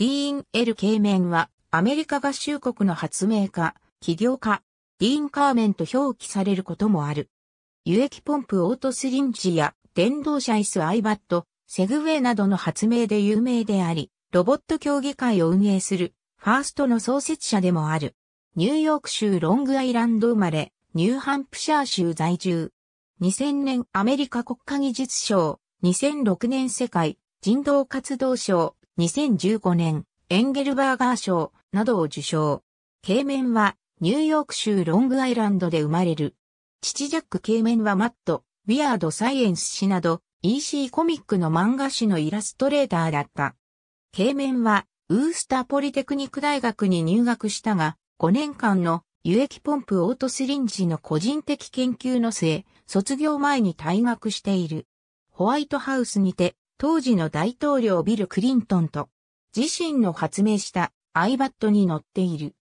ディーン・エル・ケイメンは、アメリカ合衆国の発明家、起業家、ディーン・カーメンと表記されることもある。輸液ポンプオートスリンジや電動車椅子アイバット、セグウェイなどの発明で有名であり、ロボット競技会を運営するファーストの創設者でもある。ニューヨーク州ロングアイランド生まれ、ニューハンプシャー州在住。2000年アメリカ国家技術賞、2006年世界人道活動賞、2015年、エンゲルバーガー賞などを受賞。ケイメンは、ニューヨーク州ロングアイランドで生まれる。父ジャック・ケイメンはマット、ウィアード・サイエンス誌など、EC コミックの漫画誌のイラストレーターだった。ケイメンは、ウースターポリテクニック大学に入学したが、5年間の輸液ポンプオートスリンジの個人的研究の末、卒業前に退学している。ホワイトハウスにて当時の大統領ビル・クリントンと、自身の発明したアイバットに乗っている。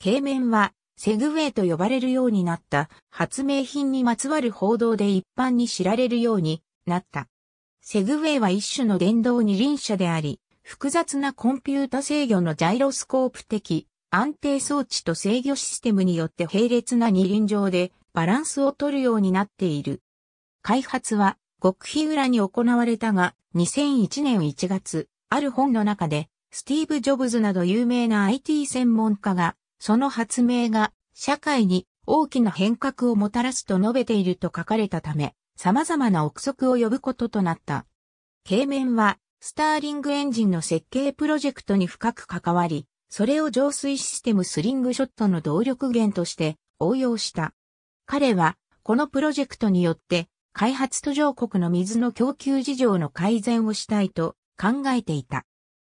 経面は、セグウェイと呼ばれるようになった発明品にまつわる報道で一般に知られるようになった。セグウェイは一種の電動二輪車であり、複雑なコンピュータ制御のジャイロスコープ的安定装置と制御システムによって並列な二輪上でバランスを取るようになっている。開発は極秘裏に行われたが、2001年1月、ある本の中で、スティーブ・ジョブズなど有名な IT 専門家が、その発明が社会に大きな変革をもたらすと述べていると書かれたため、様々な憶測を呼ぶこととなった。経面は、スターリングエンジンの設計プロジェクトに深く関わり、それを浄水システムスリングショットの動力源として応用した。彼は、このプロジェクトによって開発途上国の水の供給事情の改善をしたいと考えていた。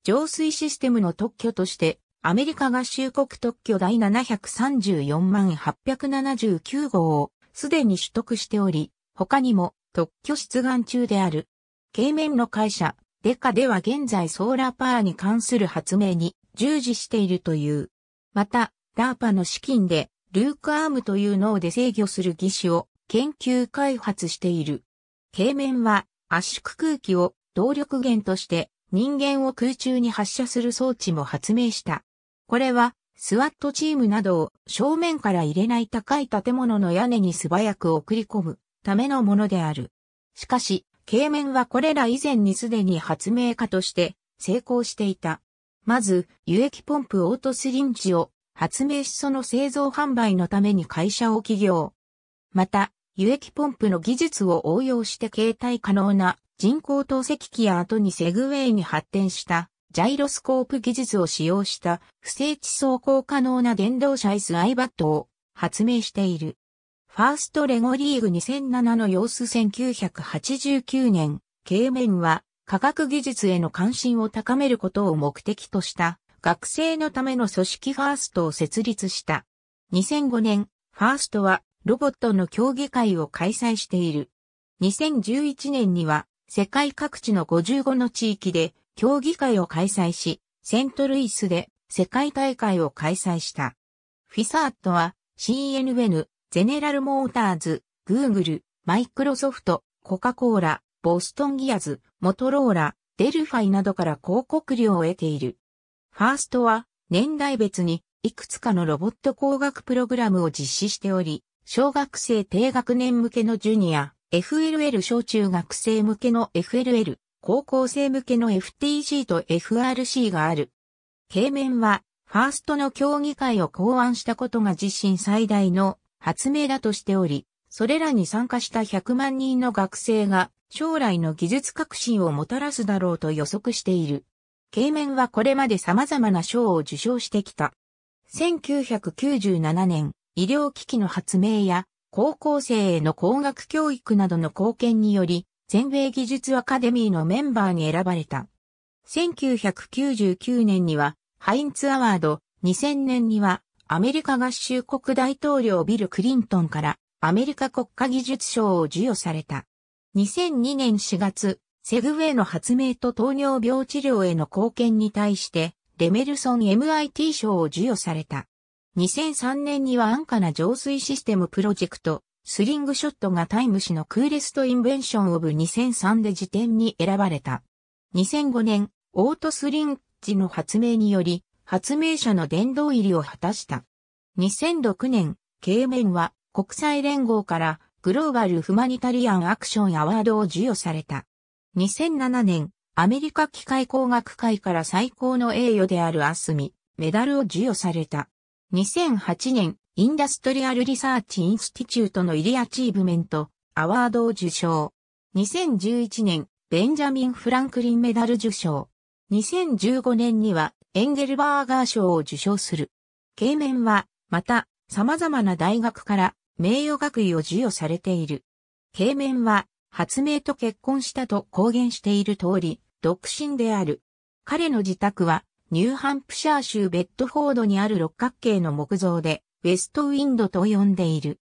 浄水システムの特許として、アメリカ合衆国特許第734万879号をすでに取得しており、他にも特許出願中である。経面の会社、デカでは現在ソーラーパワーに関する発明に従事しているという。また、ダーパの資金で、ルークアームという脳で制御する技師を研究開発している。経面は圧縮空気を動力源として人間を空中に発射する装置も発明した。これはスワットチームなどを正面から入れない高い建物の屋根に素早く送り込むためのものである。しかし、経面はこれら以前にすでに発明家として成功していた。まず、輸液ポンプオートスリンジを発明しその製造販売のために会社を起業。また、輸液ポンプの技術を応用して携帯可能な人工透析機や後にセグウェイに発展したジャイロスコープ技術を使用した不整地走行可能な電動車 SIBAT を発明している。ファーストレゴリーグ2007の様子1989年、経面は科学技術への関心を高めることを目的とした学生のための組織ファーストを設立した。2005年、ファーストはロボットの競技会を開催している。2011年には世界各地の55の地域で競技会を開催し、セントルイスで世界大会を開催した。フィサートは CNN、ゼネラルモーターズ、グーグル、マイクロソフト、コカ・コーラ、ボストンギアズ、モトローラ、デルファイなどから広告料を得ている。ファーストは年代別にいくつかのロボット工学プログラムを実施しており、小学生低学年向けのジュニア、FLL 小中学生向けの FLL、高校生向けの FTG と FRC がある。経面は、ファーストの競技会を考案したことが自身最大の発明だとしており、それらに参加した100万人の学生が将来の技術革新をもたらすだろうと予測している。経面はこれまで様々な賞を受賞してきた。1997年、医療機器の発明や、高校生への工学教育などの貢献により、全米技術アカデミーのメンバーに選ばれた。1999年には、ハインツアワード、2000年には、アメリカ合衆国大統領ビル・クリントンから、アメリカ国家技術賞を授与された。2002年4月、セグウェイの発明と糖尿病治療への貢献に対して、レメルソン MIT 賞を授与された。2003年には安価な浄水システムプロジェクト、スリングショットがタイム誌のクーレストインベンションオブ2003で辞典に選ばれた。2005年、オートスリンジの発明により、発明者の殿堂入りを果たした。2006年、K 面は国際連合からグローバル・フマニタリアン・アクション・アワードを授与された。2007年、アメリカ機械工学会から最高の栄誉であるアスミ、メダルを授与された。2008年、インダストリアルリサーチインスティチュートのイリアチーブメント、アワードを受賞。2011年、ベンジャミン・フランクリンメダル受賞。2015年には、エンゲルバーガー賞を受賞する。経面は、また、様々な大学から名誉学位を授与されている。経面は、発明と結婚したと公言している通り、独身である。彼の自宅は、ニューハンプシャー州ベッドフォードにある六角形の木造で、ウェストウィンドと呼んでいる。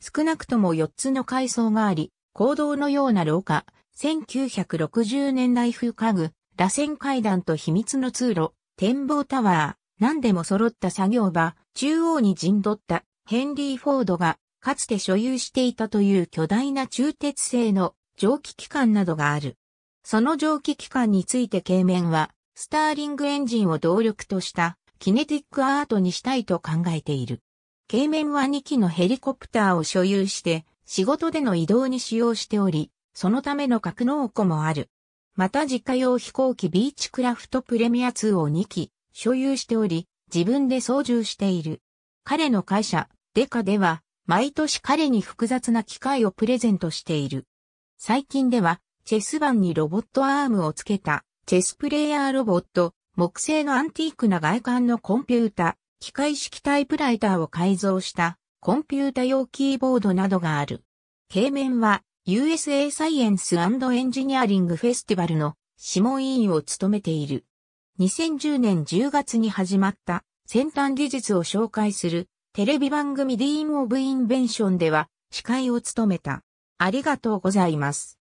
少なくとも4つの階層があり、行動のような廊下、1960年代風家具、螺旋階段と秘密の通路、展望タワー、何でも揃った作業場、中央に陣取ったヘンリー・フォードが、かつて所有していたという巨大な鋳鉄製の蒸気機関などがある。その蒸気機関について経面は、スターリングエンジンを動力としたキネティックアートにしたいと考えている。ケイメンは2機のヘリコプターを所有して仕事での移動に使用しており、そのための格納庫もある。また自家用飛行機ビーチクラフトプレミア2を2機所有しており、自分で操縦している。彼の会社、デカでは、毎年彼に複雑な機械をプレゼントしている。最近では、チェス盤にロボットアームをつけたチェスプレイヤーロボット、木製のアンティークな外観のコンピュータ、機械式タイプライターを改造したコンピュータ用キーボードなどがある。平面は USA サイエンスエンジニアリングフェスティバルの諮問委員を務めている。2010年10月に始まった先端技術を紹介するテレビ番組 Dream of Invention では司会を務めた。ありがとうございます。